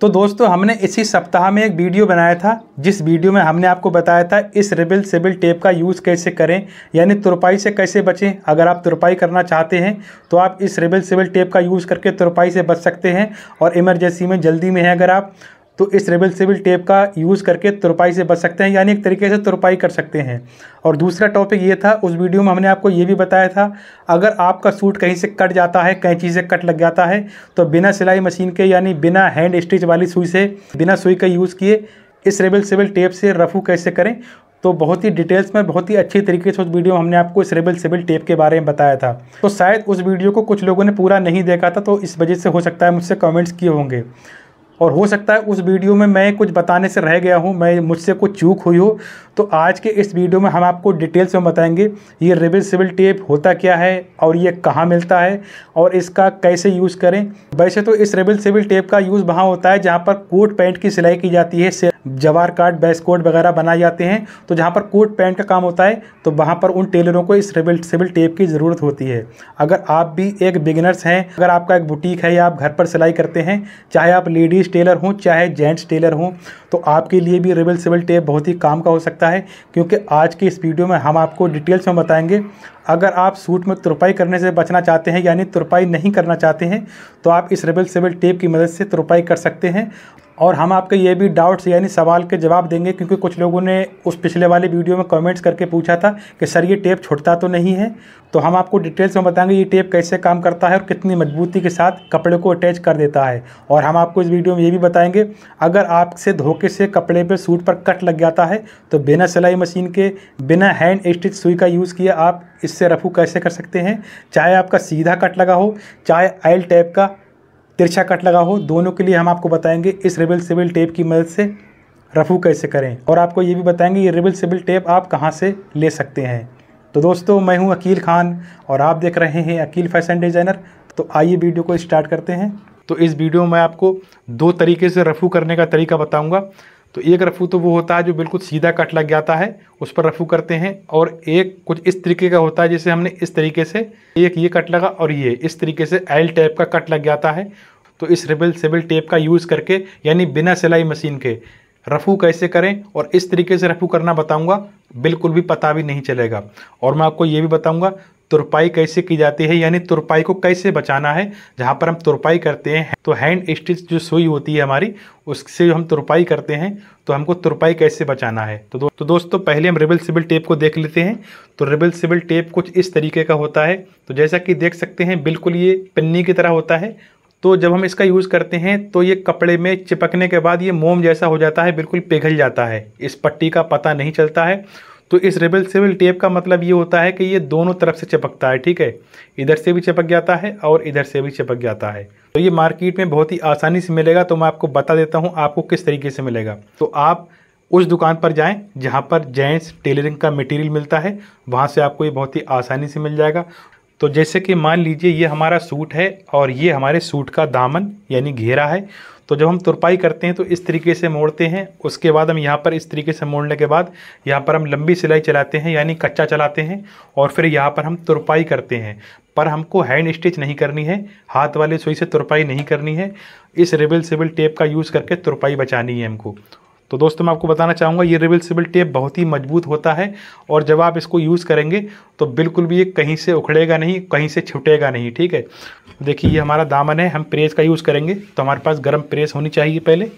तो दोस्तों हमने इसी सप्ताह में एक वीडियो बनाया था जिस वीडियो में हमने आपको बताया था इस रिबिल सिबिल टेप का यूज़ कैसे करें यानी तुरपाई से कैसे बचें अगर आप तुरपाई करना चाहते हैं तो आप इस रिबिल सिबिल टेप का यूज़ करके तुरपाई से बच सकते हैं और इमरजेंसी में जल्दी में हैं अगर आप तो इस रेबल सिविल टेप का यूज़ करके तुरपाई से बच सकते हैं यानी एक तरीके से तुरपाई कर सकते हैं और दूसरा टॉपिक ये था उस वीडियो में हमने आपको ये भी बताया था अगर आपका सूट कहीं से कट जाता है कैंची से कट लग जाता है तो बिना सिलाई मशीन के यानी बिना हैंड स्टिच वाली सुई से बिना सुई का यूज़ किए इस रेबल सिविल टेप से रफू कैसे करें तो बहुत ही डिटेल्स में बहुत ही अच्छी तरीके से उस वीडियो में हमने आपको इस रेबल सिबिल टेप के बारे में बताया था तो शायद उस वीडियो को कुछ लोगों ने पूरा नहीं देखा था तो इस वजह से हो सकता है मुझसे कमेंट्स किए होंगे और हो सकता है उस वीडियो में मैं कुछ बताने से रह गया हूँ मैं मुझसे कुछ चूक हुई हो तो आज के इस वीडियो में हम आपको डिटेल्स में बताएंगे ये रिबिल सिविल टेप होता क्या है और ये कहाँ मिलता है और इसका कैसे यूज़ करें वैसे तो इस रिबिल सिविल टेप का यूज़ वहाँ होता है जहाँ पर कोट पैंट की सिलाई की जाती है जवार काट बेस कोट वगैरह बनाए जाते हैं तो जहाँ पर कोट पैंट का काम होता है तो वहाँ पर उन टेलरों को इस रिबिल सिविल टेप की ज़रूरत होती है अगर आप भी एक बिगिनर्स हैं अगर आपका एक बुटीक है या आप घर पर सिलाई करते हैं चाहे आप लेडीज़ लेडीज़ टेलर हों चाहे जेंट्स टेलर हों तो आपके लिए भी रिबल सिबल टेप बहुत ही काम का हो सकता है क्योंकि आज के इस वीडियो में हम आपको डिटेल्स में बताएंगे अगर आप सूट में तुरपाई करने से बचना चाहते हैं यानी तुरपाई नहीं करना चाहते हैं तो आप इस रिबल सिबल टेप की मदद से तुरपाई कर सकते हैं और हम आपके ये भी डाउट्स यानी सवाल के जवाब देंगे क्योंकि कुछ लोगों ने उस पिछले वाले वीडियो में कमेंट्स करके पूछा था कि सर ये टेप छुटता तो नहीं है तो हम आपको डिटेल्स में बताएंगे ये टेप कैसे काम करता है और कितनी मजबूती के साथ कपड़े को अटैच कर देता है और हम आपको इस वीडियो में ये भी बताएंगे अगर आपसे धोखे से कपड़े पर सूट पर कट लग जाता है तो बिना सिलाई मशीन के बिना हैंड स्टिच सुई का यूज़ किए आप इससे रफू कैसे कर सकते हैं चाहे आपका सीधा कट लगा हो चाहे आयल टैप का तिरछा कट लगा हो दोनों के लिए हम आपको बताएंगे इस रिबिल सिबिल टेप की मदद से रफू कैसे करें और आपको ये भी बताएंगे ये रिबिल सिबिल टेप आप कहाँ से ले सकते हैं तो दोस्तों मैं हूँ अकील खान और आप देख रहे हैं अकील फैशन डिज़ाइनर तो आइए वीडियो को स्टार्ट करते हैं तो इस वीडियो में आपको दो तरीके से रफू करने का तरीका बताऊँगा तो एक रफू तो वो होता है जो बिल्कुल सीधा कट लग जाता है उस पर रफू करते हैं और एक कुछ इस तरीके का होता है जैसे हमने इस तरीके से एक ये कट लगा और ये इस तरीके से एल टाइप का कट लग जाता है तो इस रिबिल सिबिल टेप का यूज़ करके यानी बिना सिलाई मशीन के रफू कैसे करें और इस तरीके से रफू करना बताऊंगा बिल्कुल भी पता भी नहीं चलेगा और मैं आपको ये भी बताऊंगा तुरपाई कैसे की जाती है यानी तुरपाई को कैसे बचाना है जहाँ पर हम तुरपाई करते हैं तो हैंड स्टिच जो सुई होती है हमारी उससे जो हम तुरपाई करते हैं तो हमको तुरपाई कैसे बचाना है तो दो, तो दोस्तों पहले हम रिबल सिबिल टेप को देख लेते हैं तो रिबल सिबिल टेप कुछ इस तरीके का होता है तो जैसा कि देख सकते हैं बिल्कुल ये पन्नी की तरह होता है तो जब हम इसका यूज़ करते हैं तो ये कपड़े में चिपकने के बाद ये मोम जैसा हो जाता है बिल्कुल पिघल जाता है इस पट्टी का पता नहीं चलता है तो इस रेबल सिविल टेप का मतलब ये होता है कि ये दोनों तरफ से चिपकता है ठीक है इधर से भी चिपक जाता है और इधर से भी चिपक जाता है तो ये मार्केट में बहुत ही आसानी से मिलेगा तो मैं आपको बता देता हूँ आपको किस तरीके से मिलेगा तो आप उस दुकान पर जाएं जहाँ पर जेंट्स टेलरिंग का मटेरियल मिलता है वहाँ से आपको ये बहुत ही आसानी से मिल जाएगा तो जैसे कि मान लीजिए ये हमारा सूट है और ये हमारे सूट का दामन यानी घेरा है तो जब हम तुरपाई करते हैं तो इस तरीके से मोड़ते हैं उसके बाद हम यहाँ पर इस तरीके से मोड़ने के बाद यहाँ पर हम लंबी सिलाई चलाते हैं यानी कच्चा चलाते हैं और फिर यहाँ पर हम तुरपाई करते हैं पर हमको हैंड स्टिच नहीं करनी है हाथ वाले सुई से तुरपाई नहीं करनी है इस रेबल सिबिल टेप का यूज़ करके तुरपाई बचानी है हमको तो दोस्तों मैं आपको बताना चाहूँगा ये रिविल्सिबल टेप बहुत ही मजबूत होता है और जब आप इसको यूज़ करेंगे तो बिल्कुल भी ये कहीं से उखड़ेगा नहीं कहीं से छुटेगा नहीं ठीक है देखिए ये हमारा दामन है हम प्रेस का यूज़ करेंगे तो हमारे पास गर्म प्रेस होनी चाहिए पहले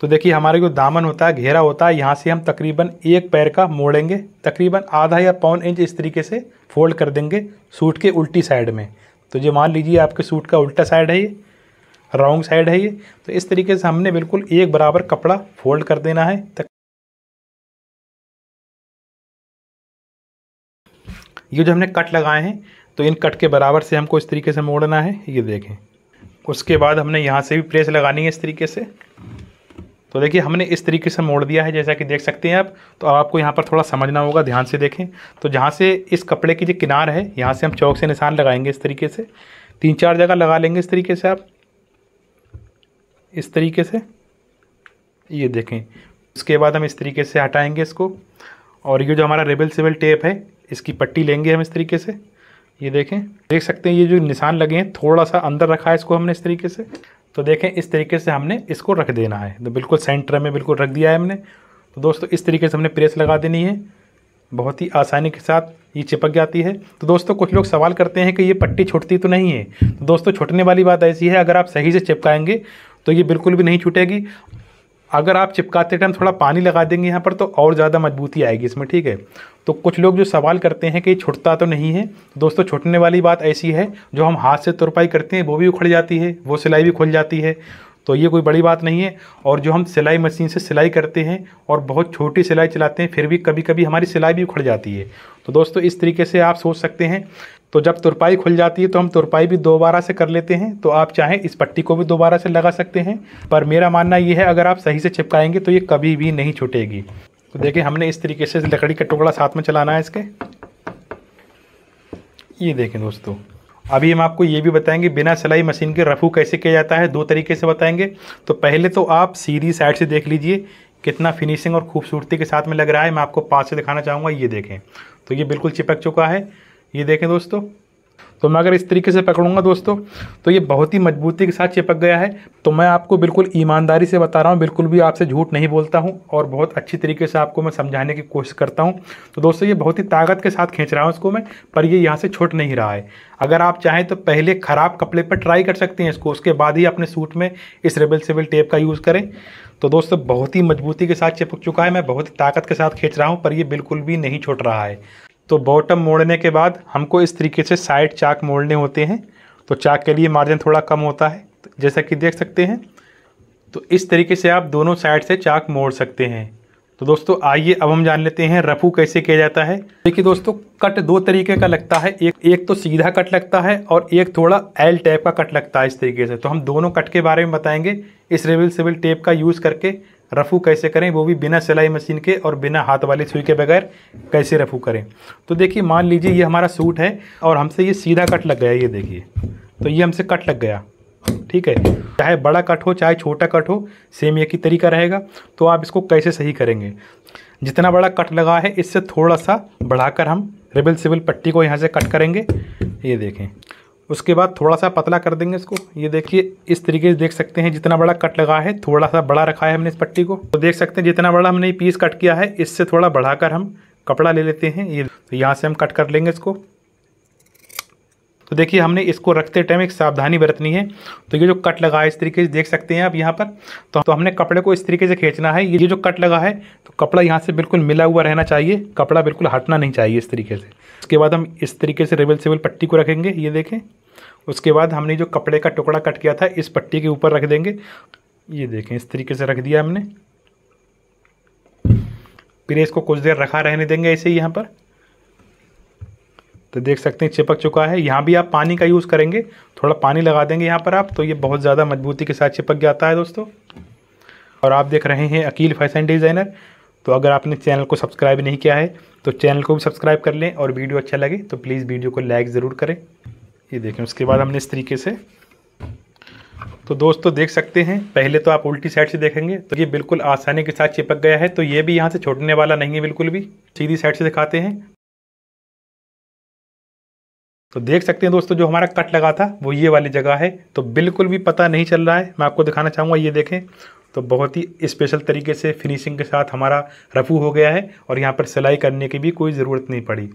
तो देखिए हमारे जो दामन होता है घेरा होता है यहाँ से हम तकरीबन एक पैर का मोड़ेंगे तकरीबन आधा या पौन इंच इस तरीके से फोल्ड कर देंगे सूट के उल्टी साइड में तो ये मान लीजिए आपके सूट का उल्टा साइड है ये रॉन्ग साइड है ये तो इस तरीके से हमने बिल्कुल एक बराबर कपड़ा फोल्ड कर देना है तक ये जो हमने कट लगाए हैं तो इन कट के बराबर से हमको इस तरीके से मोड़ना है ये देखें उसके बाद हमने यहाँ से भी प्रेस लगानी है इस तरीके से तो देखिए हमने इस तरीके से मोड़ दिया है जैसा कि देख सकते हैं आप तो अब आपको यहाँ पर थोड़ा समझना होगा ध्यान से देखें तो जहाँ से इस कपड़े की जो किनार है यहाँ से हम चौक से निशान लगाएंगे इस तरीके से तीन चार जगह लगा लेंगे इस तरीके से आप इस तरीके से ये देखें उसके बाद हम इस तरीके से हटाएंगे इसको और ये जो हमारा रेबल सिबल टेप है इसकी पट्टी लेंगे हम इस तरीके से ये देखें देख सकते हैं ये जो निशान लगे हैं थोड़ा सा अंदर रखा है इसको हमने इस तरीके से तो देखें इस तरीके से हमने इसको रख देना है तो बिल्कुल सेंटर में बिल्कुल रख दिया है हमने तो दोस्तों इस तरीके से हमने प्रेस लगा देनी है बहुत ही आसानी के साथ ये चिपक जाती है तो दोस्तों कुछ लोग सवाल करते हैं कि ये पट्टी छुटती तो नहीं है तो दोस्तों छुटने वाली बात ऐसी है अगर आप सही से चिपकाएंगे तो ये बिल्कुल भी नहीं छूटेगी अगर आप चिपकाते टाइम थोड़ा पानी लगा देंगे यहाँ पर तो और ज़्यादा मजबूती आएगी इसमें ठीक है तो कुछ लोग जो सवाल करते हैं कि छुटता तो नहीं है दोस्तों छुटने वाली बात ऐसी है जो हम हाथ से तुरपाई करते हैं वो भी उखड़ जाती है वो सिलाई भी खुल जाती है तो ये कोई बड़ी बात नहीं है और जो हम सिलाई मशीन से सिलाई करते हैं और बहुत छोटी सिलाई चलाते हैं फिर भी कभी कभी हमारी सिलाई भी उखड़ जाती है तो दोस्तों इस तरीके से आप सोच सकते हैं तो जब तुरपाई खुल जाती है तो हम तुरपाई भी दोबारा से कर लेते हैं तो आप चाहें इस पट्टी को भी दोबारा से लगा सकते हैं पर मेरा मानना ये है अगर आप सही से चिपकाएंगे तो ये कभी भी नहीं छूटेगी तो देखिए हमने इस तरीके से लकड़ी का टुकड़ा साथ में चलाना है इसके ये देखें दोस्तों अभी हम आपको ये भी बताएंगे बिना सिलाई मशीन के रफू कैसे किया जाता है दो तरीके से बताएंगे तो पहले तो आप सीधी साइड से देख लीजिए कितना फिनिशिंग और खूबसूरती के साथ में लग रहा है मैं आपको पास से दिखाना चाहूँगा ये देखें तो ये बिल्कुल चिपक चुका है ये देखें दोस्तों तो मैं अगर इस तरीके से पकड़ूंगा दोस्तों तो ये बहुत ही मजबूती के साथ चिपक गया है तो मैं आपको बिल्कुल ईमानदारी से बता रहा हूँ बिल्कुल भी आपसे झूठ नहीं बोलता हूँ और बहुत अच्छी तरीके से आपको मैं समझाने की कोशिश करता हूँ तो दोस्तों ये बहुत ही ताकत के साथ खींच रहा हूँ इसको मैं पर ये यहाँ से छूट नहीं रहा है अगर आप चाहें तो पहले ख़राब कपड़े पर ट्राई कर सकते हैं इसको उसके बाद ही अपने सूट में इस रेबल सेबल टेप का यूज़ करें तो दोस्तों बहुत ही मजबूती के साथ चिपक चुका है मैं बहुत ही ताकत के साथ खींच रहा हूँ पर ये बिल्कुल भी नहीं छूट रहा है तो बॉटम मोड़ने के बाद हमको इस तरीके से साइड चाक मोड़ने होते हैं तो चाक के लिए मार्जिन थोड़ा कम होता है तो जैसा कि देख सकते हैं तो इस तरीके से आप दोनों साइड से चाक मोड़ सकते हैं तो दोस्तों आइए अब हम जान लेते हैं रफू कैसे किया जाता है देखिए दोस्तों कट दो तरीके का लगता है एक एक तो सीधा कट लगता है और एक थोड़ा एल टाइप का कट लगता है इस तरीके से तो हम दोनों कट के बारे में बताएंगे इस रेविल सिविल टेप का यूज़ करके रफ़ू कैसे करें वो भी बिना सिलाई मशीन के और बिना हाथ वाली सुई के बगैर कैसे रफ़ू करें तो देखिए मान लीजिए ये हमारा सूट है और हमसे ये सीधा कट लग गया ये देखिए तो ये हमसे कट लग गया ठीक है चाहे बड़ा कट हो चाहे छोटा कट हो सेम एक ही तरीका रहेगा तो आप इसको कैसे सही करेंगे जितना बड़ा कट लगा है इससे थोड़ा सा बढ़ाकर हम रिबल सिबल पट्टी को यहाँ से कट करेंगे ये देखें उसके बाद थोड़ा सा पतला कर देंगे इसको ये देखिए इस तरीके से देख सकते हैं जितना बड़ा कट लगा है थोड़ा सा बड़ा रखा है हमने इस पट्टी को तो देख सकते हैं जितना बड़ा हमने पीस कट किया है इससे थोड़ा बढ़ाकर हम कपड़ा ले लेते हैं ये तो यहाँ से हम कट कर लेंगे इसको तो देखिए हमने इसको रखते टाइम एक सावधानी बरतनी है तो ये जो कट लगा है इस तरीके से देख सकते हैं आप यहाँ पर तो तो हमने कपड़े को इस तरीके से खींचना है ये जो कट लगा है तो कपड़ा यहाँ से बिल्कुल मिला हुआ रहना चाहिए कपड़ा बिल्कुल हटना नहीं चाहिए इस तरीके से उसके बाद हम इस तरीके से रेबल सेबल पट्टी को रखेंगे ये देखें उसके बाद हमने जो कपड़े का टुकड़ा कट किया था इस पट्टी के ऊपर रख देंगे ये देखें इस तरीके से रख दिया हमने प्रेस को कुछ देर रखा रहने देंगे ऐसे ही यहाँ पर तो देख सकते हैं चिपक चुका है यहाँ भी आप पानी का यूज़ करेंगे थोड़ा पानी लगा देंगे यहाँ पर आप तो ये बहुत ज़्यादा मजबूती के साथ चिपक जाता है दोस्तों और आप देख रहे हैं अकील फैशन डिज़ाइनर तो अगर आपने चैनल को सब्सक्राइब नहीं किया है तो चैनल को भी सब्सक्राइब कर लें और वीडियो अच्छा लगे तो प्लीज़ वीडियो को लाइक ज़रूर करें ये देखें उसके बाद हमने इस तरीके से तो दोस्तों देख सकते हैं पहले तो आप उल्टी साइड से देखेंगे तो ये बिल्कुल आसानी के साथ चिपक गया है तो ये भी यहाँ से छोड़ने वाला नहीं है बिल्कुल भी सीधी साइड से दिखाते हैं तो देख सकते हैं दोस्तों जो हमारा कट लगा था वो ये वाली जगह है तो बिल्कुल भी पता नहीं चल रहा है मैं आपको दिखाना चाहूँगा ये देखें तो बहुत ही स्पेशल तरीके से फिनिशिंग के साथ हमारा रफू हो गया है और यहाँ पर सिलाई करने की भी कोई ज़रूरत नहीं पड़ी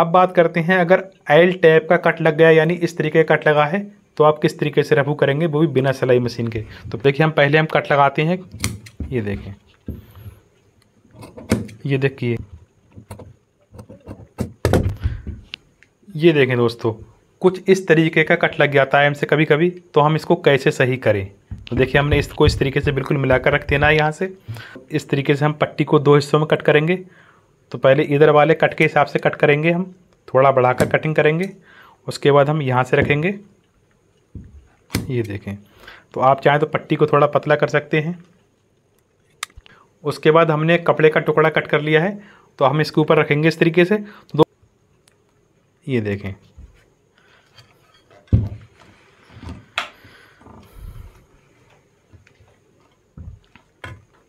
अब बात करते हैं अगर एल टैप का कट लग गया यानी इस तरीके का कट लगा है तो आप किस तरीके से रफू करेंगे वो भी बिना सिलाई मशीन के तो देखिए हम पहले हम कट लगाते हैं ये देखें ये देखिए ये देखें दोस्तों कुछ इस तरीके का कट लग जाता है हमसे कभी कभी तो हम इसको कैसे सही करें तो देखिए हमने इसको इस तरीके से बिल्कुल मिलाकर रख देना है यहाँ से इस तरीके से हम पट्टी को दो हिस्सों में कट करेंगे तो पहले इधर वाले कट के हिसाब से कट करेंगे हम थोड़ा बढ़ाकर कटिंग करेंगे उसके बाद हम यहाँ से रखेंगे ये देखें तो आप चाहें तो पट्टी को थोड़ा पतला कर सकते हैं उसके बाद हमने कपड़े का टुकड़ा कट कर लिया है तो हम इसके ऊपर रखेंगे इस तरीके से तो दो ये देखें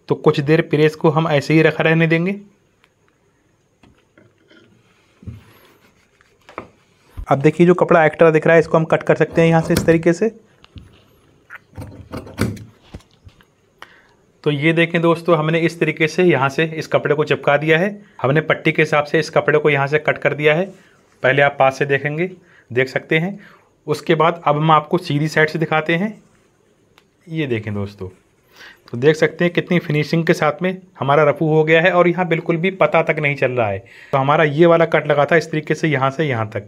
तो कुछ देर प्रेस को हम ऐसे ही रखा रहने देंगे अब देखिए जो कपड़ा एक्स्ट्रा दिख रहा है इसको हम कट कर सकते हैं यहाँ से इस तरीके से तो ये देखें दोस्तों हमने इस तरीके से यहाँ से इस कपड़े को चिपका दिया है हमने पट्टी के हिसाब से इस कपड़े को यहाँ से कट कर दिया है पहले आप पास से देखेंगे देख सकते हैं उसके बाद अब हम आपको सीधी साइड से दिखाते हैं ये देखें दोस्तों तो देख सकते हैं कितनी फिनिशिंग के साथ में हमारा रफू हो गया है और यहाँ बिल्कुल भी पता तक नहीं चल रहा है तो हमारा ये वाला कट लगा था इस तरीके से यहाँ से यहाँ तक